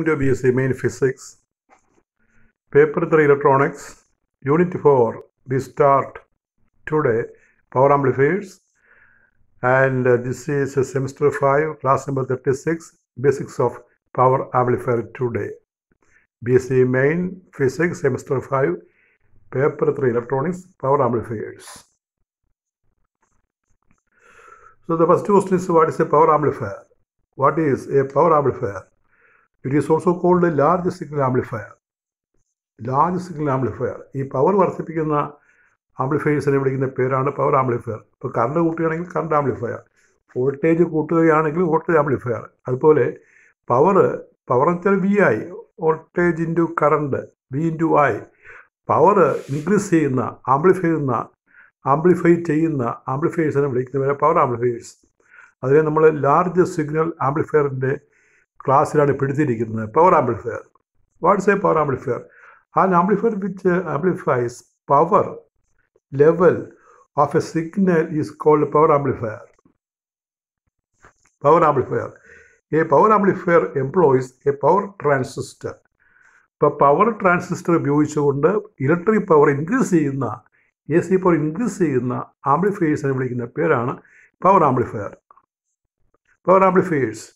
welcome to BSc Main Physics, Paper 3 Electronics, Unit 4. We start today Power Amplifiers, and uh, this is uh, Semester 5, Class number 36, Basics of Power Amplifier today. BSc Main Physics, Semester 5, Paper 3 Electronics, Power Amplifiers. So the first question is what is a power amplifier? What is a power amplifier? It is also called a large signal amplifier. Large signal amplifier ഈ power വർദ്ധിപ്പിക്കുന്ന ആംപ്ലിഫയേഴ്സിനെ വിളിക്കുന്ന പേരാണ് power amplifier ഇപ്പോൾ current കൂട്ടുകയാണെങ്കിൽ current amplifier voltage കൂട്ടുകയാണെങ്കിൽ voltage amplifier അതുപോലെ power power വെച്ചാൽ വി ആയി voltage into current V into ആയി പവർ ഇൻക്രീസ് ചെയ്യുന്ന ആംപ്ലിഫൈ ചെയ്യുന്ന ആംപ്ലിഫൈ ചെയ്യുന്ന ആംപ്ലിഫയേഴ്സിനെ വിളിക്കുന്നവരെ പവർ ആംപ്ലിഫയേഴ്സ് അതിനെ നമ്മൾ ലാർജ് സിഗ്നൽ ആംപ്ലിഫയറിൻ്റെ ക്ലാസ്സിലാണ് പിടിച്ചിരിക്കുന്നത് power amplifier what's a power amplifier an amplifier which amplifies power level of a signal is called power amplifier power amplifier a power amplifier employs a power transistor ഇപ്പോൾ power transistor ഉപയോഗിച്ചുകൊണ്ട് electric power increase ചെയ്യുന്ന A C power increase ചെയ്യുന്ന എന്ന് വിളിക്കുന്ന പേരാണ് power amplifier power amplifiers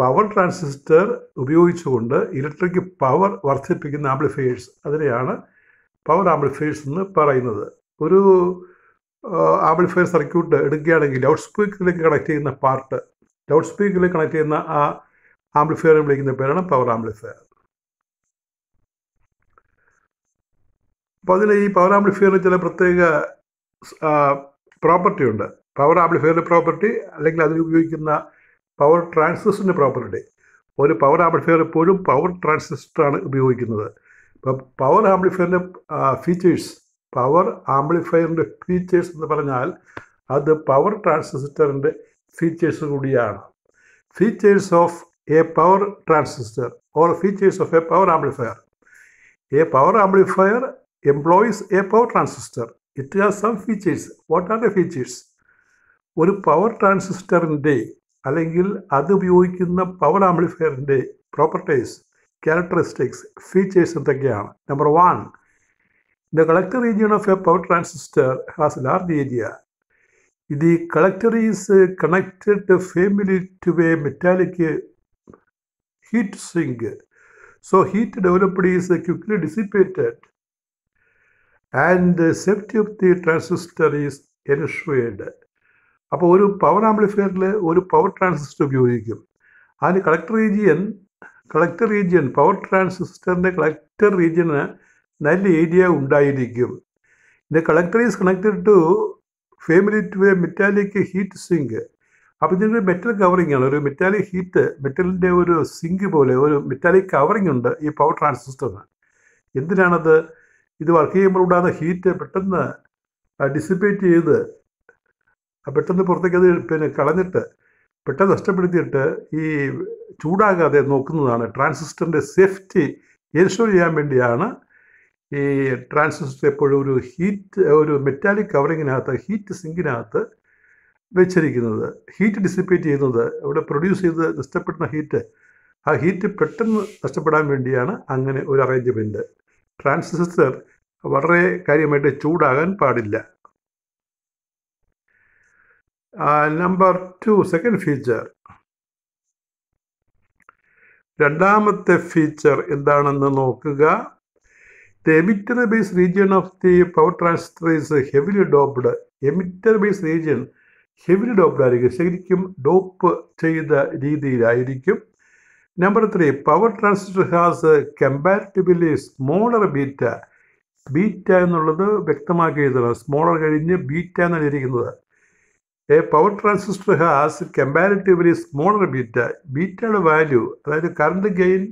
power transistor ഉപയോഗിച്ചുകൊണ്ട് electric power വർദ്ധിപ്പിക്കുന്ന amplifiers അതിനെയാണ് പവർ ആംപ്ലിഫയേഴ്സ് എന്ന് പറയുന്നത് ഒരു ആംപ്ലിഫയർ സർക്യൂട്ട് എടുക്കുകയാണെങ്കിൽ ലൗഡ് സ്പീക്കറിലേക്ക് കണക്ട് ചെയ്യുന്ന പാർട്ട് ലൗഡ് സ്പീക്കറിൽ കണക്ട് ചെയ്യുന്ന ആ ആംപ്ലിഫയറിനെ വിളിക്കുന്ന പേരാണ് പവർ ആംപ്ലിഫയർ അപ്പോൾ അതിന് ഈ പവർ ആംപ്ലിഫയറിന് ചില പ്രത്യേക പ്രോപ്പർട്ടി ഉണ്ട് പവർ ആംപ്ലിഫയറിൻ്റെ പ്രോപ്പർട്ടി അല്ലെങ്കിൽ അതിൽ ഉപയോഗിക്കുന്ന പവർ ട്രാൻസിസ്റ്ററിൻ്റെ പ്രോപ്പർട്ടി ഒരു പവർ ആംപ്ലിഫയർ എപ്പോഴും പവർ ട്രാൻസിസ്റ്ററാണ് ഉപയോഗിക്കുന്നത് ഇപ്പം പവർ ആംപ്ലിഫയറിൻ്റെ ഫീച്ചേഴ്സ് പവർ ആംപ്ലിഫയറിൻ്റെ ഫീച്ചേഴ്സ് എന്ന് പറഞ്ഞാൽ അത് പവർ ട്രാൻസിസ്റ്ററിൻ്റെ ഫീച്ചേഴ്സ് കൂടിയാണ് features of a power transistor or features of a power amplifier a power amplifier employs a power transistor it has some features what are the features ഒരു power ട്രാൻസിസ്റ്ററിൻ്റെ അല്ലെങ്കിൽ അത് ഉപയോഗിക്കുന്ന പവർ ആംബ്ലിഫയറിൻ്റെ പ്രോപ്പർട്ടീസ് ക്യാരക്ടറിസ്റ്റിക്സ് ഫീച്ചേഴ്സ് എന്തൊക്കെയാണ് number one the collector region of a power transistor has large area the collector is connected firmly to a metallic heat sink so heat developed is quickly dissipated and safety of the transistor is ensured അപ്പോൾ ഒരു power ആംപ്ലിഫയറിൽ ഒരു power transistor ഉപയോഗിക്കും അതിന് collector region collector region power ട്രാൻസിസ്റ്ററിൻ്റെ collector റീജിയന് നല്ല area ഉണ്ടായിരിക്കും the collector is connected to firmly to a metallic heat sink അപ്പോൾ ഇതിനൊരു മെറ്റൽ കവറിംഗ് ആണ് ഒരു മെറ്റാലിക് ഹീറ്റ് മെറ്റലിൻ്റെ ഒരു സിങ്ക് പോലെ ഒരു മെറ്റാലിക് കവറിംഗ് ഉണ്ട് ഈ പവർ ട്രാൻസിസ്റ്ററിന് എന്തിനാണത് ഇത് വർക്ക് ചെയ്യുമ്പോൾ ഉണ്ടാകുന്ന ഹീറ്റ് പെട്ടെന്ന് ഡിസിപ്പേറ്റ് ചെയ്ത് പെട്ടെന്ന് പുറത്തേക്ക് അത് പിന്നെ കളഞ്ഞിട്ട് പെട്ടെന്ന് നഷ്ടപ്പെടുത്തിയിട്ട് ഈ ചൂടാകാതെ നോക്കുന്നതാണ് ട്രാൻസിസ്റ്ററിൻ്റെ സേഫ്റ്റി എൻഷുർ ചെയ്യാൻ വേണ്ടിയാണ് ഈ ട്രാൻസിസ്റ്റർ എപ്പോഴും ഒരു ഹീറ്റ് ഒരു മെറ്റാലിക് കവറിങ്ങിനകത്ത് ഹീറ്റ് സിങ്കിനകത്ത് വെച്ചിരിക്കുന്നത് ഹീറ്റ് ഡിസിപ്പേറ്റ് ചെയ്യുന്നത് അവിടെ പ്രൊഡ്യൂസ് ചെയ്ത് നഷ്ടപ്പെടുന്ന ഹീറ്റ് ആ ഹീറ്റ് പെട്ടെന്ന് നഷ്ടപ്പെടാൻ വേണ്ടിയാണ് അങ്ങനെ ഒരു അറേഞ്ച്മെൻറ്റ് ട്രാൻസിസ്റ്റർ വളരെ കാര്യമായിട്ട് ചൂടാകാൻ പാടില്ല നമ്പർ ടു സെക്കൻഡ് ഫീച്ചർ രണ്ടാമത്തെ ഫീച്ചർ എന്താണെന്ന് നോക്കുക emitter base region of the power transistor is heavily doped emitter base region heavily doped ആയിരിക്കും ശരിക്കും ഡോപ്പ് ചെയ്ത രീതിയിലായിരിക്കും number three power transistor has comparatively smaller beta beta എന്നുള്ളത് വ്യക്തമാക്കി എഴുതണം സ്മോളർ കഴിഞ്ഞ് ബീറ്റ എന്നാണ് ഇരിക്കുന്നത് a power transistor has comparatively smaller beta ബീറ്റയുടെ വാല്യൂ അതായത് current gain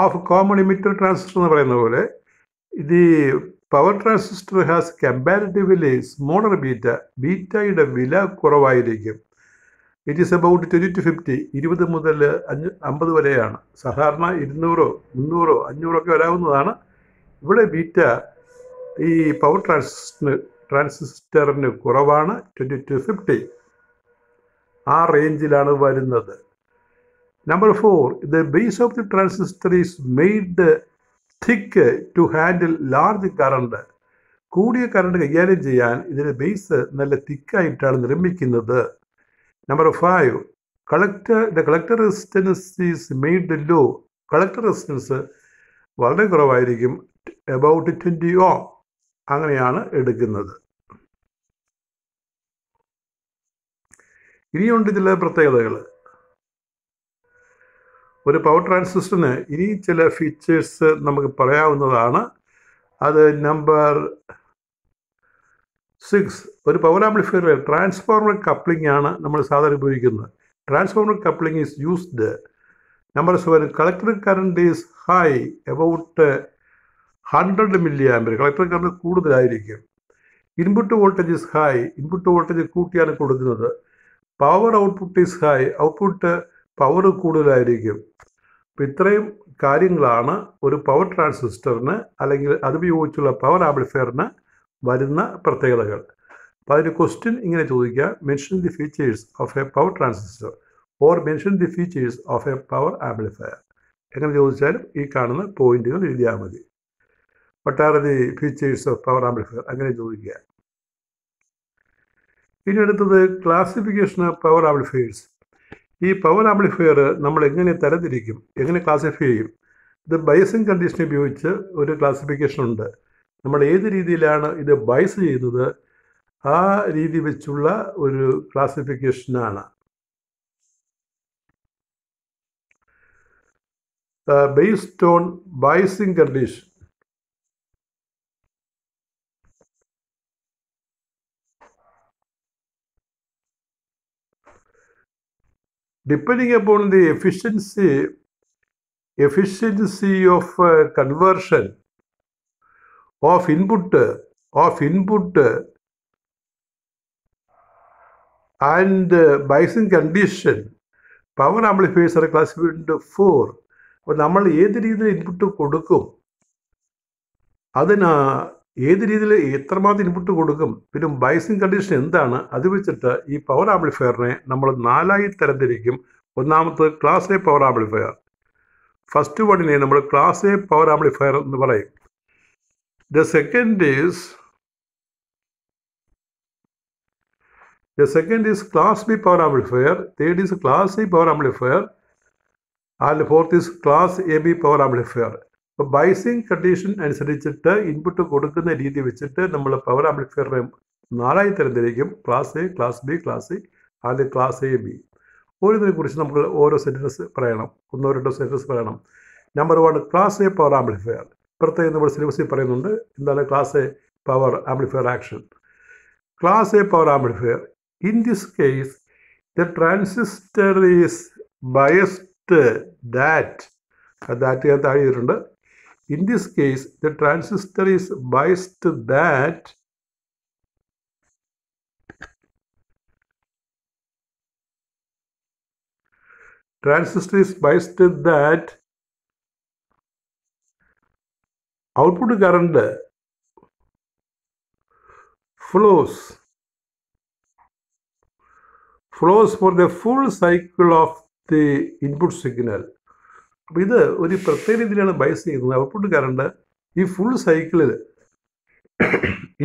of common emitter transistor എന്ന് പറയുന്ന പോലെ ഇത് power transistor has comparatively smaller beta ബീറ്റയുടെ വില കുറവായിരിക്കും it is about twenty to fifty ഇരുപത് മുതൽ അഞ്ച് അമ്പത് വരെയാണ് സാധാരണ ഇരുന്നൂറോ മുന്നൂറോ അഞ്ഞൂറോ ഒക്കെ വരാവുന്നതാണ് ഇവിടെ ബീറ്റ ഈ പവർ ട്രാൻസിസ്റ്ററിന് ട്രാൻസിസ്റ്ററിന് കുറവാണ് ട്വൻറ്റി ടു ഫിഫ്റ്റി ആ റേഞ്ചിലാണ് വരുന്നത് number four the base of the transistor is made thick to handle large current കൂടിയ കറണ്ട് കൈകാര്യം ചെയ്യാൻ ഇതിൻ്റെ ബേസ് നല്ല തിക്കായിട്ടാണ് നിർമ്മിക്കുന്നത് number five collector the collector resistance is made low collector resistance വളരെ കുറവായിരിക്കും അബൌട്ട് ട്വൻറ്റി ഓം അങ്ങനെയാണ് എടുക്കുന്നത് ഇനിയുണ്ട് ചില പ്രത്യേകതകൾ ഒരു പവർ ട്രാൻസിസ്റ്ററിന് ഇനി ചില ഫീച്ചേഴ്സ് നമുക്ക് പറയാവുന്നതാണ് അത് നമ്പർ സിക്സ് ഒരു പവർ ആംപ്ലിഫയറിൽ ട്രാൻസ്ഫോർമർ കപ്ലിംഗ് ആണ് നമ്മൾ സാധാരണ ഉപയോഗിക്കുന്നത് transformer coupling is used number seven collector current is high about hundred milli ampere collector current കൂടുതലായിരിക്കും input voltage is high input voltage കൂട്ടിയാണ് കൊടുക്കുന്നത് power output is high output power കൂടുതലായിരിക്കും അപ്പം ഇത്രയും കാര്യങ്ങളാണ് ഒരു പവർ ട്രാൻസിസ്റ്ററിന് അല്ലെങ്കിൽ അതുപയോഗിച്ചുള്ള പവർ ആംപ്ലിഫയറിന് വരുന്ന പ്രത്യേകതകൾ അപ്പം അതിന് ക്വസ്റ്റ്യൻ ഇങ്ങനെ ചോദിക്കുക mention the features of a power transistor or mention the features of a power amplifier എങ്ങനെ ചോദിച്ചാലും ഈ കാണുന്ന പോയിന്റുകൾ എഴുതിയാൽ മതി what are the features of power amplifier അങ്ങനെ ചോദിക്കുക ഇനി അടുത്തത് ക്ലാസിഫിക്കേഷൻ ഓഫ് പവർ ആംപ്ലിഫയേഴ്സ് ഈ പവർ ആംപ്ലിഫയർ നമ്മൾ എങ്ങനെ തരംതിരിക്കും എങ്ങനെ ക്ലാസിഫൈ ചെയ്യും ഇത് ബൈസിങ് കണ്ടീഷൻ ഉപയോഗിച്ച് ഒരു ക്ലാസിഫിക്കേഷൻ ഉണ്ട് നമ്മൾ ഏത് രീതിയിലാണ് ഇത് ബൈസ് ചെയ്യുന്നത് ആ രീതി വെച്ചുള്ള ഒരു ക്ലാസിഫിക്കേഷനാണ് based on biasing condition depending upon the efficiency efficiency of uh, conversion of input of input and uh, biasing condition power amplifiers are classified into four അപ്പോൾ നമ്മൾ ഏത് രീതിയിൽ ഇൻപുട്ട് കൊടുക്കും അതിന് ഏത് രീതിയിൽ എത്രമാത്രം ഇൻപുട്ട് കൊടുക്കും പിന്നെ ബൈസിങ് കണ്ടീഷൻ എന്താണ് അത് വെച്ചിട്ട് ഈ പവർ ആംപ്ലിഫയറിനെ നമ്മൾ നാലായി തരംതിരിക്കും ഒന്നാമത്തെ class A power amplifier first വണ്ണിനെ നമ്മൾ ക്ലാസ് എ പവർ ആംപ്ലിഫയർ എന്ന് പറയും the second is the second is class B power amplifier third is class C power amplifier and fourth is class A B power amplifier അപ്പോൾ biasing condition അനുസരിച്ചിട്ട് input കൊടുക്കുന്ന രീതി വെച്ചിട്ട് നമ്മൾ power ആംബ്ലിഫയറിനെ നാലായി തരംതിരിക്കും class A class B class C അല്ലെങ്കിൽ ക്ലാസ് എ ബി ഓരോന്നിനെ കുറിച്ച് നമ്മൾ ഓരോ സെൻറ്റൻസ് പറയണം ഒന്നോ രണ്ടോ സെൻറ്റൻസ് പറയണം number one class A power amplifier പ്രത്യേകം നമ്മൾ സിലബസിൽ പറയുന്നുണ്ട് എന്താണ് class A power amplifier action class A power amplifier in this case the transistor is biased that that ഞാൻ താഴെ ചെയ്തിട്ടുണ്ട് In this case, the transistor is biased that transistor is biased that output current flows flows for the full cycle of the input signal അപ്പോൾ ഇത് ഒരു പ്രത്യേക രീതിയിലാണ് bias ചെയ്യുന്നത് output current ഈ ഫുൾ സൈക്കിളിൽ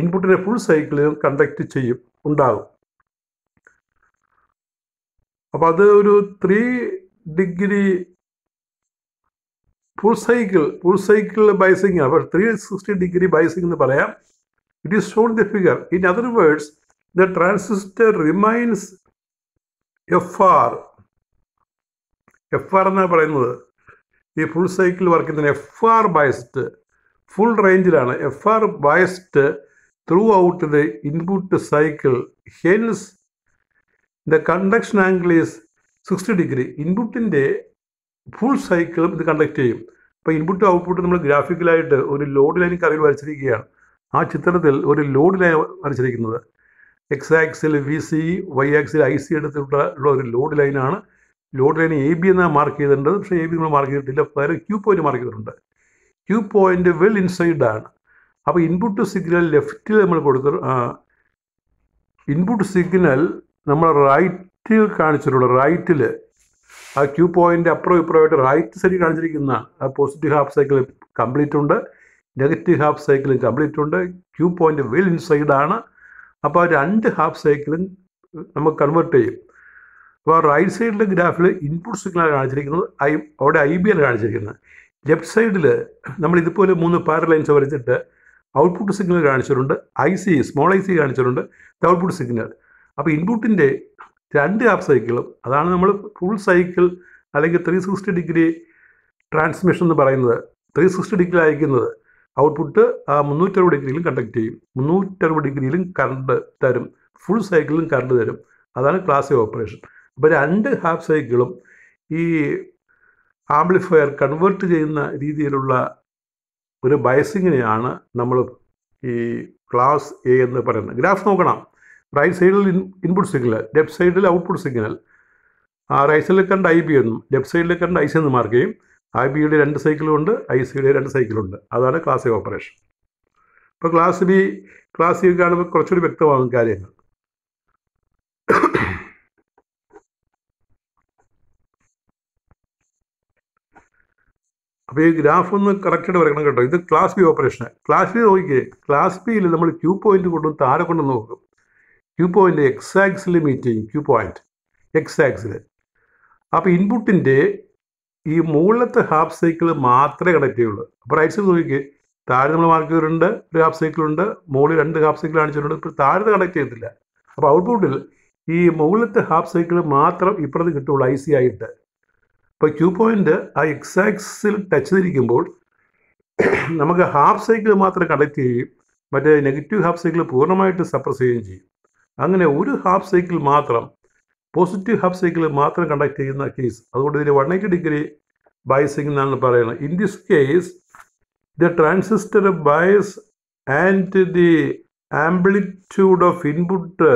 ഇൻപുട്ടിനെ ഫുൾ സൈക്കിളിൽ കണ്ടക്ട് ചെയ്യും ഉണ്ടാകും അപ്പോൾ അത് ഒരു three degree full cycle full സൈക്കിളിൽ ബൈസിങ് അപ്പോൾ ത്രീ സിക്സ്റ്റി ഡിഗ്രി ബൈസിങ് എന്ന് പറയാം it is shown the figure in other words the transistor remains F R F R എന്നാണ് പറയുന്നത് ഈ full cycle work F R biased full റേഞ്ചിലാണ് F R biased throughout the input cycle hence the conduction angle is sixty degree ഇൻപുട്ടിൻ്റെ full സൈക്കിളും ഇത് conduct ചെയ്യും അപ്പോൾ input output നമ്മൾ ഗ്രാഫിക്കലായിട്ട് ഒരു ലോഡ് ലൈൻ കറിയിൽ വരച്ചിരിക്കുകയാണ് ആ ചിത്രത്തിൽ ഒരു ലോഡ് ലൈൻ വരച്ചിരിക്കുന്നത് X axis V C Y axis I C എടുത്തിട്ടുള്ള ഒരു ലോഡ് ലൈനാണ് ലോഡ് ലൈൻ എ ബി എന്നാണ് മാർക്ക് ചെയ്തിട്ടുണ്ട് പക്ഷേ എ ബി നമ്മൾ മാർക്ക് ചെയ്തിട്ടില്ല പകരം ക്യൂ പോയിന്റ് മാർക്ക് ചെയ്തിട്ടുണ്ട് ക്യൂ പോയിന്റ് വെൽ ഇൻസൈഡ് ആണ് അപ്പോൾ ഇൻപുട്ട് സിഗ്നൽ ലെഫ്റ്റിൽ നമ്മൾ കൊടുത്ത ഇൻപുട്ട് സിഗ്നൽ നമ്മൾ റൈറ്റിൽ കാണിച്ചിട്ടുള്ളൂ റൈറ്റിൽ ആ ക്യൂ പോയിന്റ് അപ്പുറം ഇപ്പുറമായിട്ട് റൈറ്റ് സൈഡിൽ കാണിച്ചിരിക്കുന്ന ആ പോസിറ്റീവ് ഹാഫ് സൈക്കിൾ കംപ്ലീറ്റ് ഉണ്ട് നെഗറ്റീവ് ഹാഫ് സൈക്കിളും കംപ്ലീറ്റ് ഉണ്ട് ക്യൂ പോയിന്റ് വെൽ ഇൻസൈഡ് ആണ് അപ്പോൾ രണ്ട് ഹാഫ് സൈക്കിളും നമുക്ക് കൺവേർട്ട് ചെയ്യും അപ്പോൾ റൈറ്റ് സൈഡിലെ ഗ്രാഫിൽ ഇൻപുട്ട് സിഗ്നൽ കാണിച്ചിരിക്കുന്നത് ഐ അവിടെ ഐ ബി ആണ് കാണിച്ചിരിക്കുന്നത് ലെഫ്റ്റ് സൈഡിൽ നമ്മൾ ഇതുപോലെ മൂന്ന് പാര ലൈൻസ് വരച്ചിട്ട് ഔട്ട്പുട്ട് സിഗ്നൽ കാണിച്ചിട്ടുണ്ട് I C small I C കാണിച്ചിട്ടുണ്ട് ഔട്ട്പുട്ട് സിഗ്നൽ അപ്പോൾ ഇൻപുട്ടിൻ്റെ രണ്ട് ഹാഫ് സൈക്കിളും അതാണ് നമ്മൾ ഫുൾ സൈക്കിൾ അല്ലെങ്കിൽ ത്രീ സിക്സ്റ്റി ഡിഗ്രി ട്രാൻസ്മിഷൻ എന്ന് പറയുന്നത് ത്രീ സിക്സ്റ്റി ഡിഗ്രി അയക്കുന്നത് ഔട്ട്പുട്ട് മുന്നൂറ്ററുപത് ഡിഗ്രിയിലും കണ്ടക്ട് ചെയ്യും മുന്നൂറ്ററുപത് ഡിഗ്രിയിലും കറണ്ട് തരും ഫുൾ സൈക്കിളിലും കറണ്ട് തരും അതാണ് ക്ലാസിക് ഓപ്പറേഷൻ അപ്പോൾ രണ്ട് ഹാഫ് സൈക്കിളും ഈ ആംപ്ലിഫയർ കൺവേർട്ട് ചെയ്യുന്ന രീതിയിലുള്ള ഒരു ബയസിങ്ങിനെയാണ് നമ്മൾ ഈ ക്ലാസ് എ എന്ന് പറയുന്നത് ഗ്രാഫ് നോക്കണം റൈറ്റ് സൈഡിൽ ഇൻപുട്ട് സിഗ്നൽ ലെഫ്റ്റ് സൈഡിൽ ഔട്ട്പുട്ട് സിഗ്നൽ റൈറ്റ് സൈഡിൽ കണ്ട് ഐ ബി എന്നും ലെഫ്റ്റ് സൈഡിൽ കണ്ട് ഐ സി എന്ന് മാർക്ക് ചെയ്യും ഐ ബിയുടെ രണ്ട് സൈക്കിളുണ്ട് ഐ സിയുടെ രണ്ട് സൈക്കിളുണ്ട് അതാണ് ക്ലാസ് എ ഓപ്പറേഷൻ ഇപ്പോൾ ക്ലാസ് ബി ക്ലാസ് സി കാണുമ്പോൾ കുറച്ചുകൂടി വ്യക്തമാകും കാര്യങ്ങൾ അപ്പോൾ ഈ ഗ്രാഫ് ഒന്ന് കറക്റ്റായിട്ട് വരക്കണം കേട്ടോ ഇത് class B operation class B നോക്കിയേ ക്ലാസ് ബിയിൽ നമ്മൾ ക്യൂ പോയിന്റ് കൊണ്ടും താര കൊണ്ടും നോക്കും ക്യൂ പോയിന്റ് എക്സ് ആക്സിൽ മീറ്റ് ചെയ്യും ക്യൂ പോയിന്റ് എക്സ് ആക്സിൽ അപ്പോൾ ഇൻപുട്ടിൻ്റെ ഈ മുകളിലത്തെ ഹാഫ് സൈക്കിൾ മാത്രമേ കണക്ട് ചെയ്യുള്ളൂ അപ്പോൾ റൈറ്റ് സൈഡ് നോക്കിക്കേ താഴെ നമ്മൾ മാർക്ക് ചെയ്തിട്ടുണ്ട് ഒരു ഹാഫ് സൈക്കിളുണ്ട് മുകളിൽ രണ്ട് ഹാഫ് സൈക്കിൾ കാണിച്ചിട്ടുണ്ട് ഇപ്പോൾ താഴെ കണക്ട് ചെയ്തിട്ടില്ല അപ്പോൾ ഔട്ട്പുട്ടിൽ ഈ മുകളിലത്തെ ഹാഫ് സൈക്കിൾ മാത്രം ഇപ്പോഴത്തെ കിട്ടുള്ളൂ ഐ സി ആയിട്ട് അപ്പോൾ ക്യൂ പോയിന്റ് ആ എക്സാക്സിൽ ടച്ച് ചെയ്തിരിക്കുമ്പോൾ നമുക്ക് ഹാഫ് സൈക്കിൾ മാത്രം കണ്ടക്ട് ചെയ്യുകയും മറ്റേ നെഗറ്റീവ് ഹാഫ് സൈക്കിൾ പൂർണ്ണമായിട്ട് സപ്രസ് ചെയ്യുകയും ചെയ്യും അങ്ങനെ ഒരു ഹാഫ് സൈക്കിൾ മാത്രം പോസിറ്റീവ് ഹാഫ് സൈക്കിൾ മാത്രം കണ്ടക്ട് ചെയ്യുന്ന കേസ് അതുകൊണ്ട് ഇതിന് വൺ എയ്റ്റി ഡിഗ്രി ബയസിംഗ് എന്നാണ് പറയുന്നത് in this case the transistor bias and the amplitude of input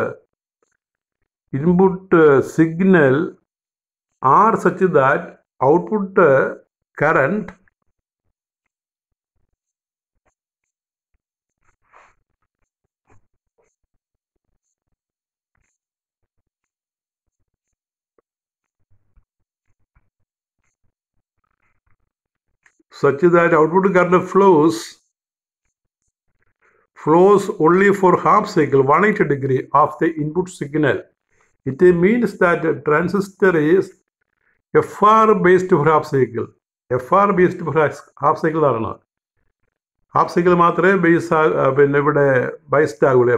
input signal are such that output uh, current such that output current flows flows only for half cycle 180 degree of the input signal it means that transistor is F R based for half cycle F R based for half cycle ആണ് half cycle മാത്രമേ base പിന്നെ ഇവിടെ biased ആകുള്ളൂ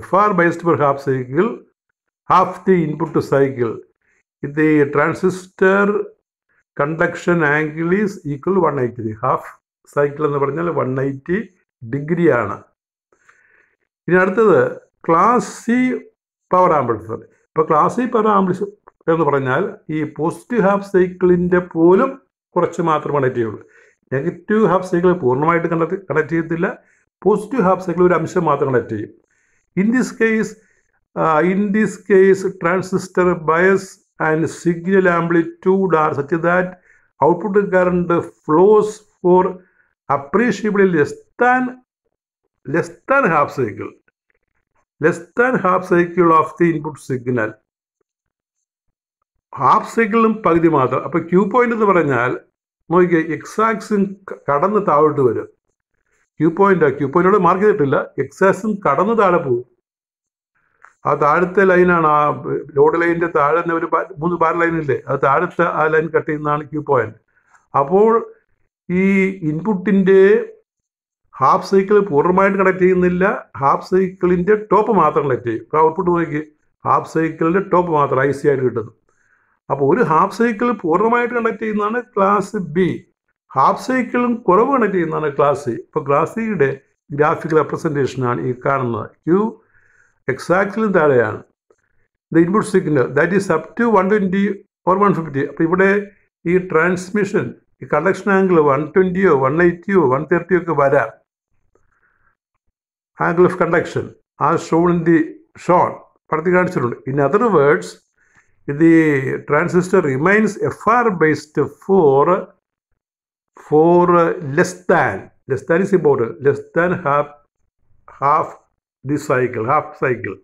F R biased for half cycle half the input cycle ഇത് the transistor conduction angle is equal one eighty half cycle എന്ന് പറഞ്ഞാൽ one eighty ഡിഗ്രിയാണ് ഇനി അടുത്തത് ക്ലാസ് സി പവർ ആംപ്ലിഫയർ ഇപ്പോൾ ക്ലാസ് സി പവർ ആംപ്ലിഫയർ എന്ന് പറഞ്ഞാൽ ഈ പോസിറ്റീവ് ഹാഫ് സൈക്കിളിൻ്റെ പോലും കുറച്ച് മാത്രം കണക്ട് ചെയ്യുള്ളൂ നെഗറ്റീവ് ഹാഫ് സൈക്കിൾ പൂർണ്ണമായിട്ട് കണക്ട് കണക്ട് ചെയ്യത്തില്ല പോസിറ്റീവ് ഹാഫ് സൈക്കിൾ ഒരു അംശം മാത്രം കണക്ട് ചെയ്യും in this case in this case transistor bias and signal amplitude are such that output current flows for appreciably less than less than half cycle less than half cycle of the input signal half സൈക്കിളിലും പകുതി മാത്രം അപ്പോൾ Q point എന്ന് പറഞ്ഞാൽ നോക്കിയാൽ എക്സാക്സും കടന്ന് താഴോട്ട് വരും ക്യൂ പോയിന്റ് ക്യൂ പോയിന്റോട് മാർക്ക് ചെയ്തിട്ടില്ല എക്സാക്സും കടന്ന് താഴെ പോകും ആ താഴത്തെ ലൈനാണ് ആ ലോഡ് ലൈനിന്റെ താഴെ ഒരു മൂന്ന് ബാർ ലൈനില്ലേ അത് താഴത്തെ ആ ലൈൻ കട്ട് ചെയ്യുന്നതാണ് ക്യൂ പോയിന്റ് അപ്പോൾ ഈ ഇൻപുട്ടിന്റെ ഹാഫ് സൈക്കിൾ പൂർണ്ണമായിട്ട് കണക്ട് ചെയ്യുന്നില്ല ഹാഫ് സൈക്കിളിന്റെ ടോപ്പ് മാത്രം കണക്ട് ചെയ്യും ഔട്ട്പുട്ട് നോക്കി ഹാഫ് സൈക്കിളിന്റെ ടോപ്പ് മാത്രം ഐ സി ആയിട്ട് കിട്ടുന്നു അപ്പോൾ ഒരു ഹാഫ് സൈക്കിൾ പൂർണ്ണമായിട്ട് കണക്ട് ചെയ്യുന്നതാണ് ക്ലാസ് ബി ഹാഫ് സൈക്കിളും കുറവ് കണക്ട് ചെയ്യുന്നതാണ് ക്ലാസ് സി ഇപ്പോൾ ക്ലാസ് സിയുടെ ഗ്രാഫിക്കൽ റെപ്രസെൻറ്റേഷനാണ് ഈ കാണുന്നത് ക്യൂ എക്സാക്സിലും താഴെയാണ് the input signal that is up to one twenty or one fifty അപ്പോൾ ഇവിടെ ഈ ട്രാൻസ്മിഷൻ ഈ കണ്ടക്ഷൻ ആംഗിൾ വൺ ട്വൻറ്റിയോ വൺ എയ്റ്റിയോ വൺ തേർട്ടിയോ ഒക്കെ വരാം ആംഗിൾ ഓഫ് കണ്ടക്ഷൻ ആ ഷോൺ ഇൻ ദി ഷോൺ പടത്തി കാണിച്ചിട്ടുണ്ട് in other words the transistor remains FR based for for less than less than is important less than half half the cycle half cycle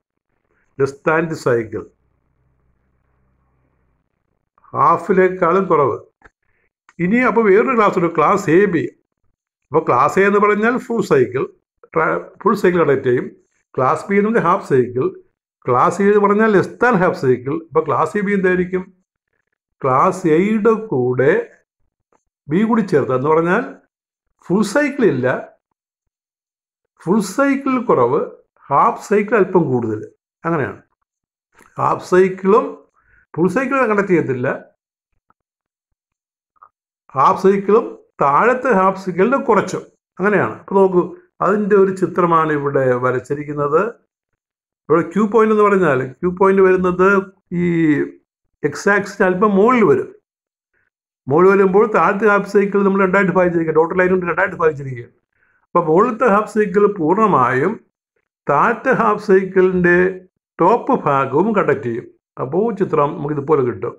less than the cycle ഹാഫിലേക്കാളും കുറവ് ഇനി അപ്പോൾ വേറൊരു class ഉണ്ട് class A B അപ്പോൾ class A എന്ന് പറഞ്ഞാൽ full cycle full cycle connect ചെയ്യും ക്ലാസ് ബി എന്ന് പറഞ്ഞാൽ ഹാഫ് സൈക്കിൾ ക്ലാസ് എ പറഞ്ഞാൽ ലെസ് ദാൻ ഹാഫ് സൈക്കിൾ ഇപ്പോൾ ക്ലാസ് എ ബി എന്തായിരിക്കും ക്ലാസ് എയുടെ കൂടെ ബി കൂടി ചേർത്ത് എന്ന് പറഞ്ഞാൽ ഫുൾ സൈക്കിൾ ഇല്ല ഫുൾ സൈക്കിൾ കുറവ് ഹാഫ് സൈക്കിൾ അല്പം കൂടുതൽ അങ്ങനെയാണ് ഹാഫ് സൈക്കിളും ഫുൾ സൈക്കിളും കണ്ടക്ട് ചെയ്യത്തില്ല ഹാഫ് സൈക്കിളും താഴത്തെ ഹാഫ് സൈക്കിളിന് കുറച്ചും അങ്ങനെയാണ് അപ്പോൾ നോക്കൂ അതിൻ്റെ ഒരു ചിത്രമാണ് ഇവിടെ വരച്ചിരിക്കുന്നത് ഇവിടെ ക്യൂ പോയിന്റ് എന്ന് പറഞ്ഞാൽ ക്യൂ പോയിന്റ് വരുന്നത് ഈ എക്സാക്സിന് അല്പം മുകളിൽ വരും മുകളിൽ വരുമ്പോൾ താഴത്തെ ഹാഫ് സൈക്കിൾ നമ്മൾ രണ്ടായിട്ട് ഭാഗിച്ചിരിക്കുക ഡോട്ടർ ലൈൻ കൊണ്ട് രണ്ടായിട്ട് ഭാഗിച്ചിരിക്കുകയാണ് അപ്പോൾ മുകളിലത്തെ ഹാഫ് സൈക്കിൾ പൂർണ്ണമായും താഴത്തെ ഹാഫ് സൈക്കിളിന്റെ ടോപ്പ് ഭാഗവും കണ്ടക്ട് ചെയ്യും അപ്പോൾ ചിത്രം നമുക്ക് ഇതുപോലെ കിട്ടും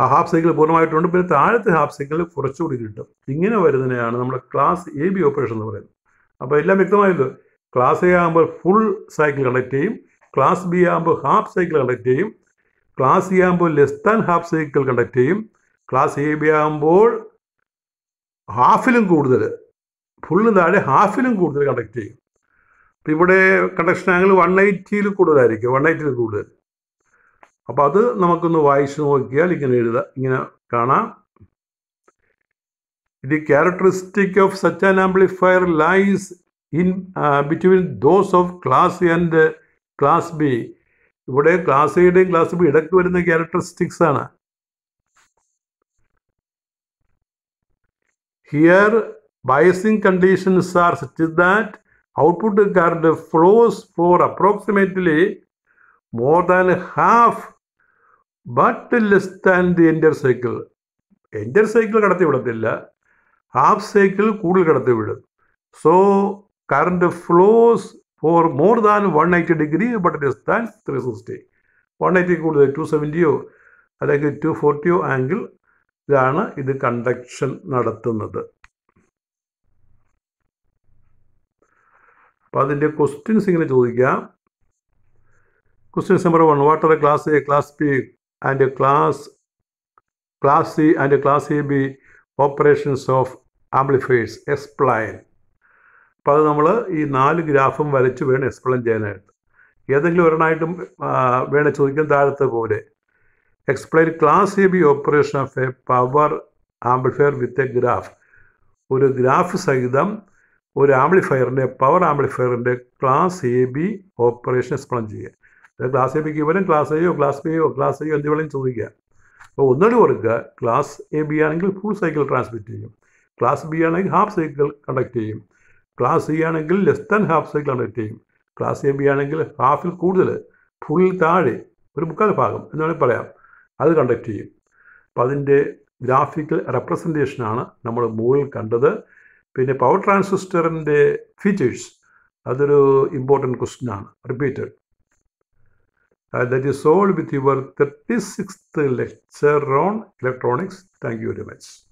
ആ ഹാഫ് സൈക്കിൾ പൂർണ്ണമായിട്ടുണ്ട് പിന്നെ താഴത്തെ ഹാഫ് സൈക്കിൾ കുറച്ചുകൂടി കിട്ടും ഇങ്ങനെ വരുന്നതിനെയാണ് നമ്മുടെ ക്ലാസ് എ ബി ഓപ്പറേഷൻ എന്ന് പറയുന്നത് അപ്പോൾ എല്ലാം വ്യക്തമായല്ലോ ക്ലാസ് എ ആകുമ്പോൾ ഫുൾ സൈക്കിൾ കളക്ട് ചെയ്യും ക്ലാസ് ബി ആകുമ്പോൾ ഹാഫ് സൈക്കിൾ കളക്ട് ചെയ്യും ക്ലാസ് സി ആകുമ്പോൾ less than half cycle conduct ചെയ്യും ക്ലാസ് എ ബി ആകുമ്പോൾ ഹാഫിലും കൂടുതൽ ഫുള്ളിന് താഴെ ഹാഫിലും കൂടുതൽ കണ്ടക്ട് ചെയ്യും അപ്പോൾ ഇവിടെ കണ്ടക്ഷൻ ആംഗിൾ വൺ എയ്റ്റിയിൽ കൂടുതലായിരിക്കും വൺ എയ്റ്റിയിൽ കൂടുതൽ അപ്പോൾ അത് നമുക്കൊന്ന് വായിച്ച് നോക്കിയാൽ ഇങ്ങനെ എഴുതാം ഇങ്ങനെ കാണാം the characteristic of such an amplifier lies in between those of class A and class B ഇവിടെ ക്ലാസ് എയുടെയും ക്ലാസ് ബി ഇടയ്ക്ക് വരുന്ന ക്യാരക്ടറിസ്റ്റിക്സ് ആണ് here biasing conditions are such that output current flows for approximately more than half but less than the entire cycle entire cycle കടത്തി വിടത്തില്ല half cycle കൂടുതൽ കടത്തി വിടും so current flows for more than one for degree but it is but three sixty one 180 കൂടുതൽ to സെവൻറ്റിയോ അല്ലെങ്കിൽ to ഫോർട്ടിയോ angle ഇതാണ് ഇത് conduction നടത്തുന്നത് അപ്പോൾ അതിൻ്റെ ക്വസ്റ്റ്യൻസ് ഇങ്ങനെ ചോദിക്കാം questions number one what are class A class B and class class C and class A B operations of amplifiers explain അപ്പോൾ അത് നമ്മൾ ഈ നാല് ഗ്രാഫും വരച്ച് വേണം എക്സ്പ്ലെയിൻ ചെയ്യാനായിട്ട് ഏതെങ്കിലും ഒരെണ്ണമായിട്ടും വേണം ചോദിക്കാൻ താഴത്തെ പോലെ explain class A B operation of a power amplifier with a graph ഒരു ഗ്രാഫ് സഹിതം ഒരു ആംപ്ലിഫയറിൻ്റെ പവർ ആംപ്ലിഫയറിൻ്റെ class A B operation explain ചെയ്യുക ക്ലാസ് എ ബിക്ക് ഇവരും ക്ലാസ് എയോ ക്ലാസ് ബിയോ ക്ലാസ് എയോ എന്ത് വേണമെങ്കിലും ചോദിക്കുക അപ്പോൾ ഒന്നുകൂടി കൊടുക്കുക ക്ലാസ് എ ബി ആണെങ്കിൽ ഫുൾ സൈക്കിൾ ട്രാൻസ്മിറ്റ് ചെയ്യും ക്ലാസ് ബി ആണെങ്കിൽ ഹാഫ് സൈക്കിൾ കണ്ടക്ട് ചെയ്യും ക്ലാസ് ചെയ്യുകയാണെങ്കിൽ ലെസ് ദാൻ ഹാഫ് സൈക്കിളാണ് റേറ്റ് ചെയ്യും ക്ലാസ് ചെയ്യുകയാണെങ്കിൽ ഹാഫിൽ കൂടുതൽ ഫുള്ളിൽ താഴെ ഒരു മുക്കാൽ ഭാഗം എന്ന് വേണമെങ്കിൽ പറയാം അത് കണ്ടക്ട് ചെയ്യും അപ്പോൾ അതിൻ്റെ ഗ്രാഫിക്കൽ റെപ്രസെൻറ്റേഷനാണ് നമ്മൾ മുകളിൽ കണ്ടത് പിന്നെ പവർ ട്രാൻസിസ്റ്ററിൻ്റെ ഫീച്ചേഴ്സ് അതൊരു ഇമ്പോർട്ടൻറ്റ് ക്വസ്റ്റ്യനാണ് repeated that is solve with your thirty six lecture on electronics thank you very much